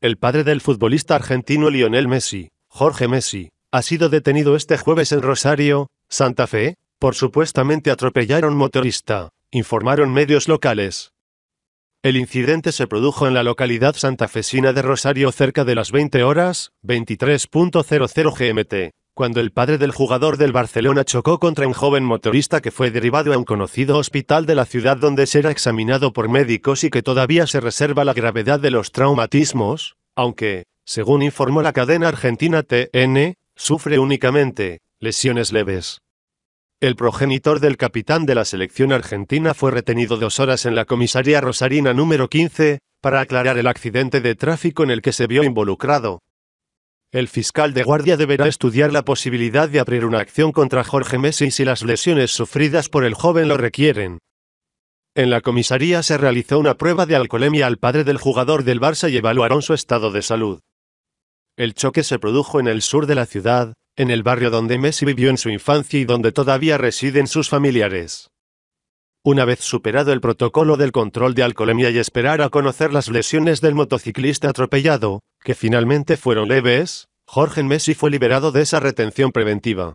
El padre del futbolista argentino Lionel Messi, Jorge Messi, ha sido detenido este jueves en Rosario, Santa Fe, por supuestamente atropellar a un motorista, informaron medios locales. El incidente se produjo en la localidad santafesina de Rosario cerca de las 20 horas, 23.00 GMT cuando el padre del jugador del Barcelona chocó contra un joven motorista que fue derivado a un conocido hospital de la ciudad donde será examinado por médicos y que todavía se reserva la gravedad de los traumatismos, aunque, según informó la cadena argentina TN, sufre únicamente lesiones leves. El progenitor del capitán de la selección argentina fue retenido dos horas en la comisaría Rosarina número 15, para aclarar el accidente de tráfico en el que se vio involucrado, el fiscal de guardia deberá estudiar la posibilidad de abrir una acción contra Jorge Messi si las lesiones sufridas por el joven lo requieren. En la comisaría se realizó una prueba de alcoholemia al padre del jugador del Barça y evaluaron su estado de salud. El choque se produjo en el sur de la ciudad, en el barrio donde Messi vivió en su infancia y donde todavía residen sus familiares. Una vez superado el protocolo del control de alcoholemia y esperar a conocer las lesiones del motociclista atropellado, que finalmente fueron leves, Jorge Messi fue liberado de esa retención preventiva.